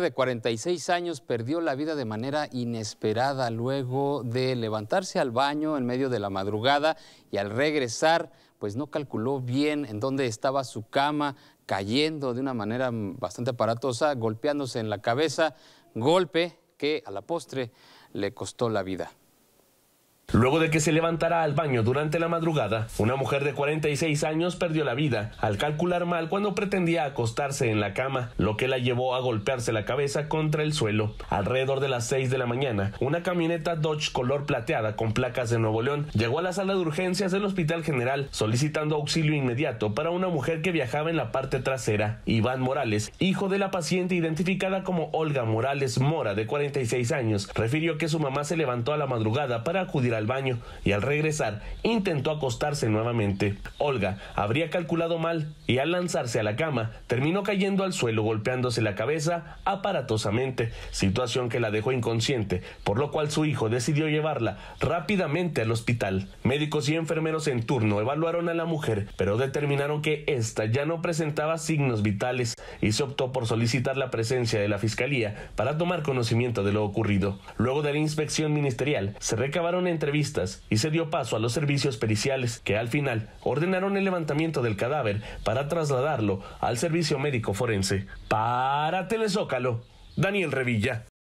de 46 años perdió la vida de manera inesperada luego de levantarse al baño en medio de la madrugada y al regresar pues no calculó bien en dónde estaba su cama, cayendo de una manera bastante aparatosa, golpeándose en la cabeza, golpe que a la postre le costó la vida. Luego de que se levantara al baño durante la madrugada, una mujer de 46 años perdió la vida al calcular mal cuando pretendía acostarse en la cama, lo que la llevó a golpearse la cabeza contra el suelo. Alrededor de las 6 de la mañana, una camioneta Dodge color plateada con placas de Nuevo León llegó a la sala de urgencias del Hospital General solicitando auxilio inmediato para una mujer que viajaba en la parte trasera. Iván Morales, hijo de la paciente identificada como Olga Morales Mora, de 46 años, refirió que su mamá se levantó a la madrugada para acudir al baño y al regresar intentó acostarse nuevamente. Olga habría calculado mal y al lanzarse a la cama terminó cayendo al suelo golpeándose la cabeza aparatosamente, situación que la dejó inconsciente, por lo cual su hijo decidió llevarla rápidamente al hospital. Médicos y enfermeros en turno evaluaron a la mujer, pero determinaron que ésta ya no presentaba signos vitales y se optó por solicitar la presencia de la Fiscalía para tomar conocimiento de lo ocurrido. Luego de la inspección ministerial, se recabaron entrevistas y se dio paso a los servicios periciales, que al final ordenaron el levantamiento del cadáver para trasladarlo al servicio médico forense. Para Telezócalo, Daniel Revilla.